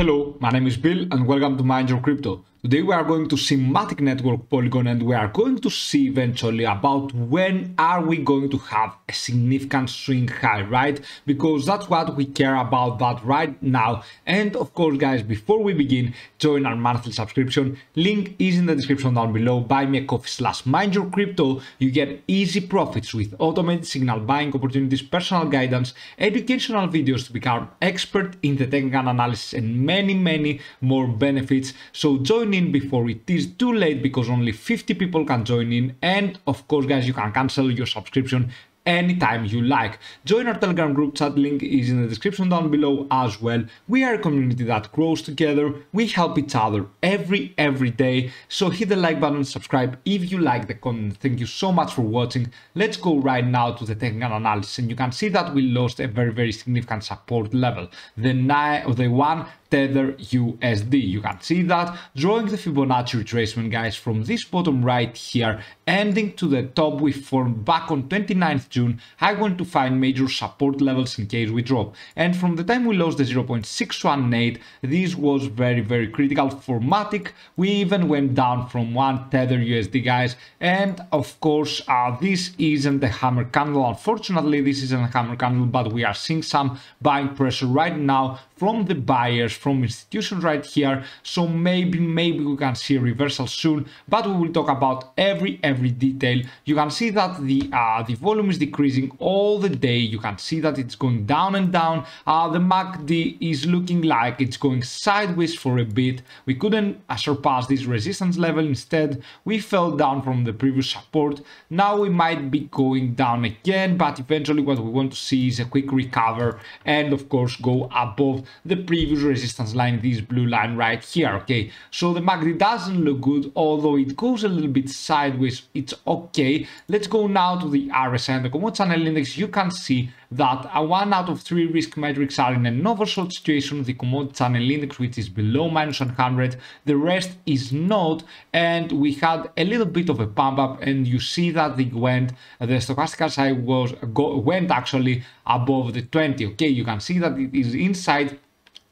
Hello, my name is Bill and welcome to Mind Your Crypto. Today we are going to see Matic Network Polygon and we are going to see eventually about when are we going to have a significant swing high, right? Because that's what we care about that right now. And of course, guys, before we begin, join our monthly subscription. Link is in the description down below. Buy me a coffee slash mind your crypto. You get easy profits with automated signal buying opportunities, personal guidance, educational videos to become expert in the technical analysis and many, many more benefits. So join join in before it is too late because only 50 people can join in and of course guys you can cancel your subscription anytime you like. Join our Telegram group chat link is in the description down below as well. We are a community that grows together, we help each other every, every day. So hit the like button, subscribe if you like the content. Thank you so much for watching. Let's go right now to the technical analysis and you can see that we lost a very, very significant support level. The, nine, the one Tether USD. You can see that drawing the Fibonacci retracement, guys, from this bottom right here, ending to the top we formed back on 29th June, I want to find major support levels in case we drop. And from the time we lost the 0.618, this was very, very critical for Matic. We even went down from one Tether USD, guys. And of course, uh, this isn't a hammer candle. Unfortunately, this isn't a hammer candle, but we are seeing some buying pressure right now from the buyers from institutions right here. So maybe, maybe we can see a reversal soon, but we will talk about every, every detail. You can see that the, uh, the volume is decreasing all the day. You can see that it's going down and down. Uh, the MACD is looking like it's going sideways for a bit. We couldn't uh, surpass this resistance level. Instead, we fell down from the previous support. Now we might be going down again, but eventually what we want to see is a quick recover and of course go above the previous resistance resistance line, this blue line right here, okay? So the MACD doesn't look good, although it goes a little bit sideways, it's okay. Let's go now to the RSI, the Komodo Channel Index. You can see that a one out of three risk metrics are in an oversold situation, the Komodo Channel Index, which is below minus 100, the rest is not, and we had a little bit of a pump up, and you see that it went, the stochastic RSI was, go, went actually above the 20, okay? You can see that it is inside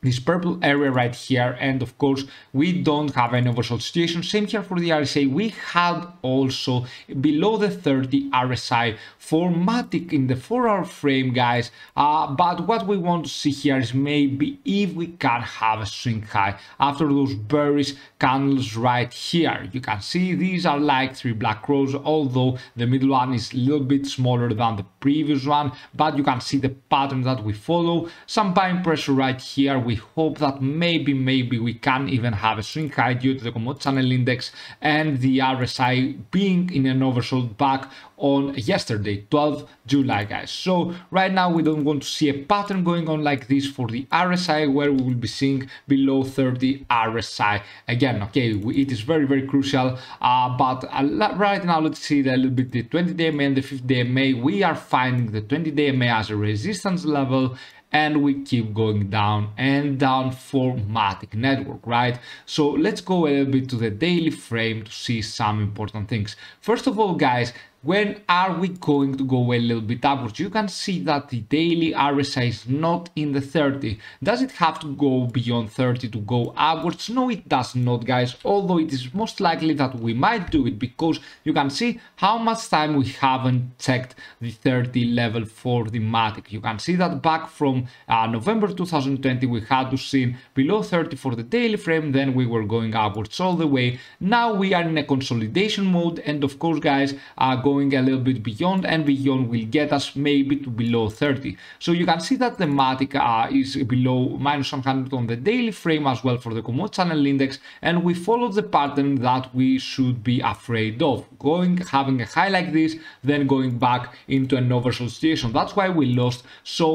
this purple area right here and of course we don't have any situation. same here for the rsi we had also below the 30 rsi for matic in the four hour frame guys uh, but what we want to see here is maybe if we can have a swing high after those bearish candles right here you can see these are like three black crows although the middle one is a little bit smaller than the previous one but you can see the pattern that we follow some buying pressure right here we hope that maybe, maybe we can even have a swing high due to the Komodo Channel Index and the RSI being in an oversold back on yesterday, 12 July, guys. So right now we don't want to see a pattern going on like this for the RSI where we will be seeing below 30 RSI again. Okay, it is very, very crucial. Uh, but uh, right now, let's see a little bit the 20 day MA and the 50 day MA. We are finding the 20 day MA as a resistance level and we keep going down and down for Matic network, right? So let's go a little bit to the daily frame to see some important things. First of all, guys, when are we going to go a little bit upwards? You can see that the daily RSI is not in the 30. Does it have to go beyond 30 to go upwards? No, it does not, guys, although it is most likely that we might do it because you can see how much time we haven't checked the 30 level for the MATIC. You can see that back from uh, November 2020, we had to see below 30 for the daily frame, then we were going upwards all the way. Now we are in a consolidation mode, and of course, guys, uh, going a little bit beyond and beyond will get us maybe to below 30. So you can see that the MATIC uh, is below minus 100 on the daily frame as well for the Komodo Channel Index and we follow the pattern that we should be afraid of. Going, having a high like this, then going back into an oversold situation. That's why we lost so,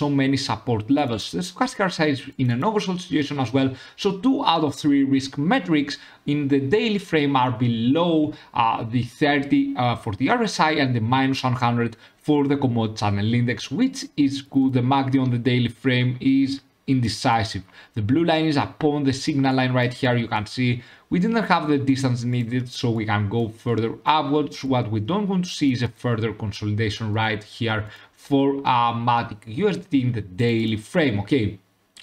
so many support levels. The stochastic RSI is in an oversold situation as well. So two out of three risk metrics in the daily frame are below uh, the 30 uh, for for the RSI and the minus 100 for the commodity channel index, which is good. The MACD on the daily frame is indecisive. The blue line is upon the signal line right here, you can see we didn't have the distance needed so we can go further upwards. What we don't want to see is a further consolidation right here for a MACD MATIC USD in the daily frame, okay?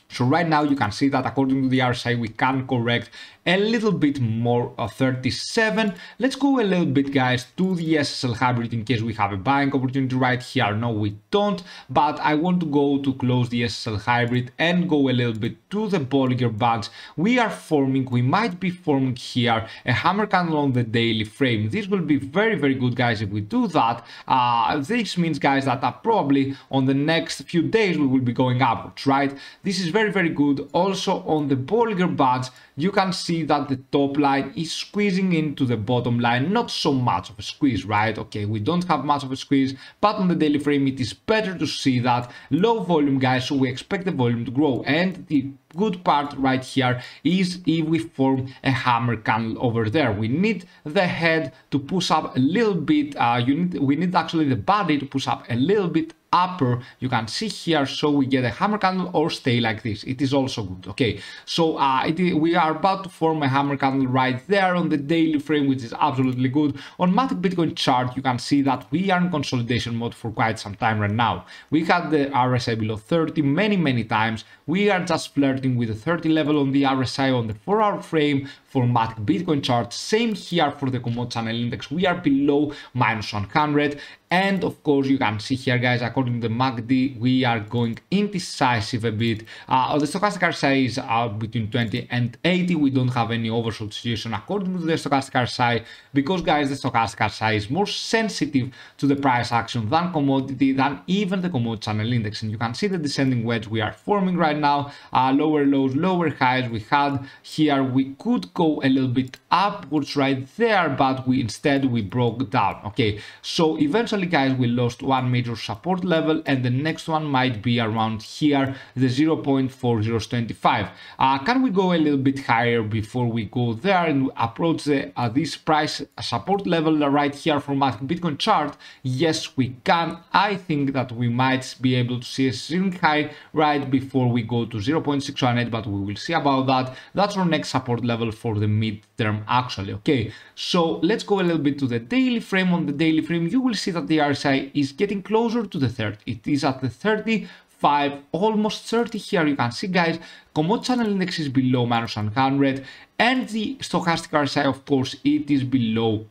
So right now you can see that according to the RSI, we can correct a little bit more of 37. Let's go a little bit, guys, to the SSL hybrid in case we have a buying opportunity right here. No, we don't, but I want to go to close the SSL hybrid and go a little bit to the Bollinger Bands. We are forming, we might be forming here a hammer candle on the daily frame. This will be very, very good, guys, if we do that. Uh, this means, guys, that uh, probably on the next few days we will be going upwards, right? This is very, very good. Also on the Bollinger Bands, you can see that the top line is squeezing into the bottom line. Not so much of a squeeze, right? Okay, we don't have much of a squeeze, but on the daily frame, it is better to see that low volume, guys. So we expect the volume to grow and the good part right here is if we form a hammer candle over there. We need the head to push up a little bit. Uh, you need, we need actually the body to push up a little bit upper you can see here so we get a hammer candle or stay like this it is also good okay so uh it, we are about to form a hammer candle right there on the daily frame which is absolutely good on matic bitcoin chart you can see that we are in consolidation mode for quite some time right now we had the rsi below 30 many many times we are just flirting with a 30 level on the RSI on the 4 hour frame for Mac Bitcoin chart. Same here for the Komodo Channel Index. We are below minus 100. And of course, you can see here, guys, according to the MACD, we are going indecisive a bit. Uh, the stochastic RSI is out between 20 and 80. We don't have any oversold situation according to the stochastic RSI because, guys, the stochastic RSI is more sensitive to the price action than commodity, than even the commodity channel index. And you can see the descending wedge we are forming right now. Uh, lower lows, lower highs we had here. We could go a little bit upwards right there, but we instead we broke down. Okay, so eventually, guys, we lost one major support level, and the next one might be around here, the 0.4025. Uh, can we go a little bit higher before we go there and approach the, uh, this price support level right here from my Bitcoin chart? Yes, we can. I think that we might be able to see a ceiling high right before we go to 0.6 but we will see about that. That's our next support level for the midterm actually, okay? So let's go a little bit to the daily frame. On the daily frame, you will see that the RSI is getting closer to the 30. It is at the 30 5, almost 30 here you can see guys, commodity channel index is below minus 100 and the stochastic RSI of course it is below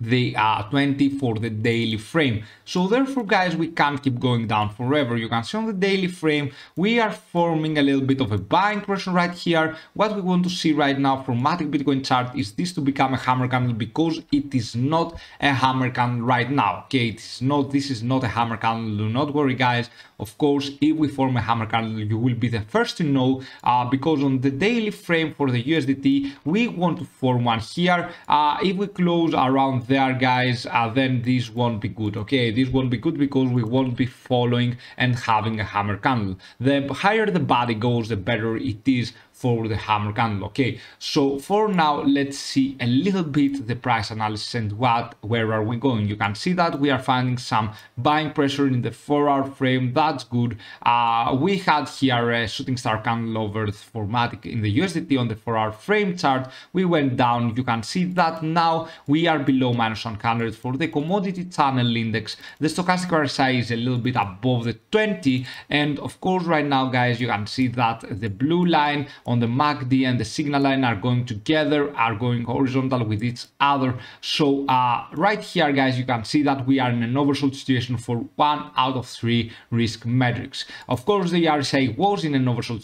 the uh, 20 for the daily frame. So therefore, guys, we can't keep going down forever. You can see on the daily frame, we are forming a little bit of a buying pressure right here. What we want to see right now from Matic Bitcoin chart is this to become a hammer candle because it is not a hammer candle right now. Okay, it is not, this is not a hammer candle. Do not worry, guys. Of course, if we form a hammer candle, you will be the first to know uh, because on the daily frame for the USDT, we want to form one here. Uh, if we close around there guys uh, then this won't be good okay this won't be good because we won't be following and having a hammer candle the higher the body goes the better it is for the hammer candle okay so for now let's see a little bit the price analysis and what where are we going you can see that we are finding some buying pressure in the four hour frame that's good uh, we had here a shooting star candle over the formatic in the usdt on the four hour frame chart we went down you can see that now we are below minus 100 for the commodity tunnel index the stochastic rsi is a little bit above the 20 and of course right now guys you can see that the blue line on the MACD and the signal line are going together, are going horizontal with each other. So uh, right here, guys, you can see that we are in an oversold situation for one out of three risk metrics. Of course, the RSI was in an oversold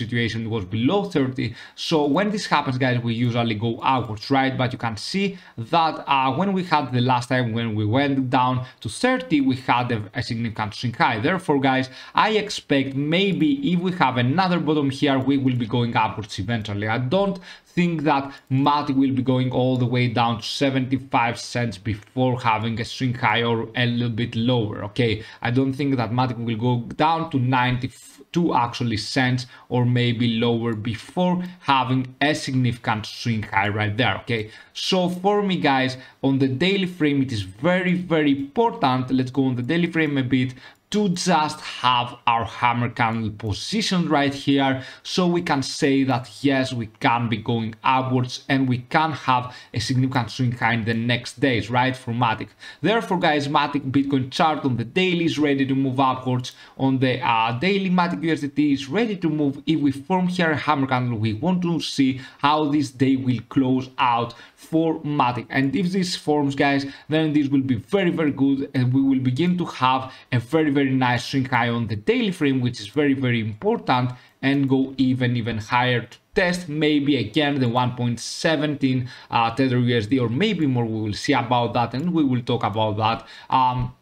situation, it was below 30. So when this happens, guys, we usually go outwards, right? But you can see that uh, when we had the last time when we went down to 30, we had a, a significant swing high. Therefore, guys, I expect maybe if we have another bottom here, we will be going going upwards eventually. I don't think that MATIC will be going all the way down to 75 cents before having a swing high or a little bit lower, okay? I don't think that MATIC will go down to 92 actually cents or maybe lower before having a significant swing high right there, okay? So for me, guys, on the daily frame, it is very, very important. Let's go on the daily frame a bit to just have our hammer candle positioned right here so we can say that yes we can be going upwards and we can have a significant swing high in the next days right for matic therefore guys matic bitcoin chart on the daily is ready to move upwards on the uh, daily matic usdt is ready to move if we form here a hammer candle we want to see how this day will close out for matic and if this forms guys then this will be very very good and we will begin to have a very very nice swing high on the daily frame, which is very, very important, and go even, even higher to test, maybe again the 1.17 uh, Tether USD, or maybe more, we will see about that, and we will talk about that. Um,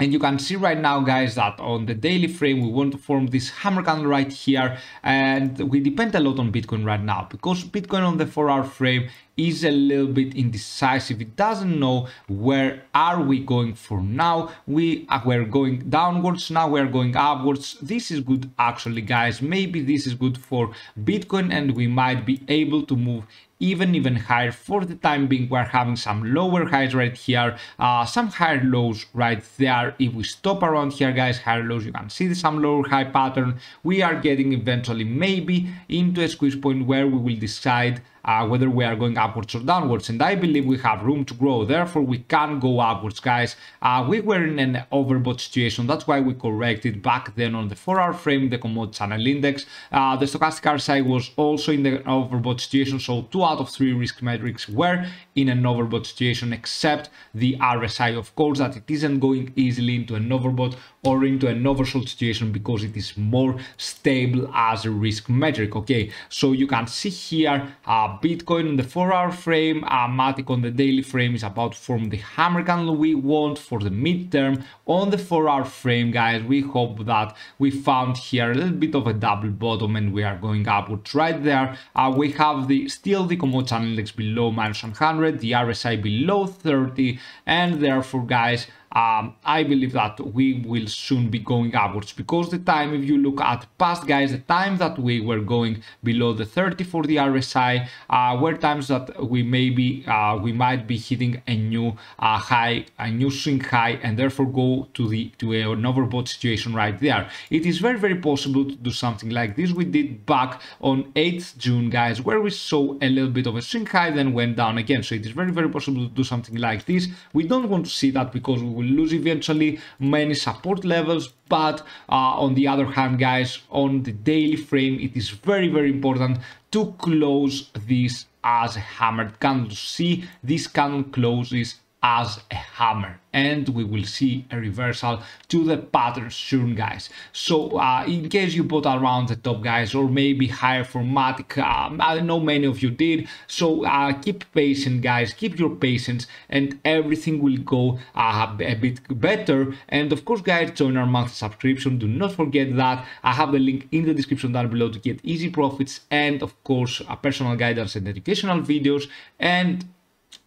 and you can see right now, guys, that on the daily frame, we want to form this hammer candle right here. And we depend a lot on Bitcoin right now because Bitcoin on the four hour frame is a little bit indecisive. It doesn't know where are we going for now. We we're going downwards, now we're going upwards. This is good actually, guys. Maybe this is good for Bitcoin and we might be able to move even even higher for the time being we're having some lower highs right here uh, some higher lows right there if we stop around here guys higher lows you can see some lower high pattern we are getting eventually maybe into a squeeze point where we will decide uh, whether we are going upwards or downwards. And I believe we have room to grow. Therefore, we can go upwards, guys. Uh, we were in an overbought situation. That's why we corrected back then on the 4-hour frame, the commodity channel index. Uh, the stochastic RSI was also in the overbought situation. So two out of three risk metrics were in an overbought situation, except the RSI, of course, that it isn't going easily into an overbought or into an oversold situation because it is more stable as a risk metric okay so you can see here uh, bitcoin on the four hour frame uh, matic on the daily frame is about from the hammer candle we want for the midterm on the four hour frame guys we hope that we found here a little bit of a double bottom and we are going upwards right there uh, we have the still the komodo channel index below minus 100 the rsi below 30 and therefore guys um, I believe that we will soon be going upwards because the time, if you look at past guys, the time that we were going below the 30 for the RSI uh, were times that we maybe uh, we might be hitting a new uh, high, a new swing high, and therefore go to the to an overbought situation right there. It is very very possible to do something like this. We did back on 8th June, guys, where we saw a little bit of a swing high, then went down again. So it is very very possible to do something like this. We don't want to see that because we will will lose eventually many support levels but uh, on the other hand guys on the daily frame it is very very important to close this as a hammered candle see this candle closes as a hammer and we will see a reversal to the pattern soon guys so uh, in case you bought around the top guys or maybe higher for um, i know many of you did so uh, keep patient guys keep your patience and everything will go uh, a bit better and of course guys join our monthly subscription do not forget that i have the link in the description down below to get easy profits and of course a uh, personal guidance and educational videos and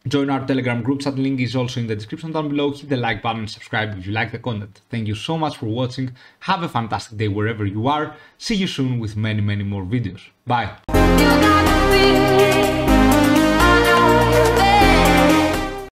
Join our Telegram group, that link is also in the description down below. Hit the like button, subscribe if you like the content. Thank you so much for watching. Have a fantastic day wherever you are. See you soon with many, many more videos. Bye.